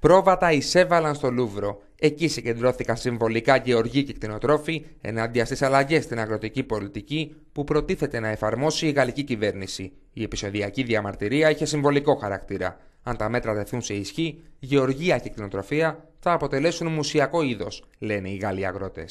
Πρόβατα εισέβαλαν στο Λούβρο. Εκεί συγκεντρώθηκαν συμβολικά γεωργοί και κτηνοτρόφοι ενάντια στις αλλαγές στην αγροτική πολιτική που προτίθεται να εφαρμόσει η γαλλική κυβέρνηση. Η επεισοδιακή διαμαρτυρία είχε συμβολικό χαρακτήρα. Αν τα μέτρα τεθούν σε ισχύ, γεωργία και κτηνοτροφία θα αποτελέσουν μουσιακό είδος, λένε οι Γάλλοι αγρότες.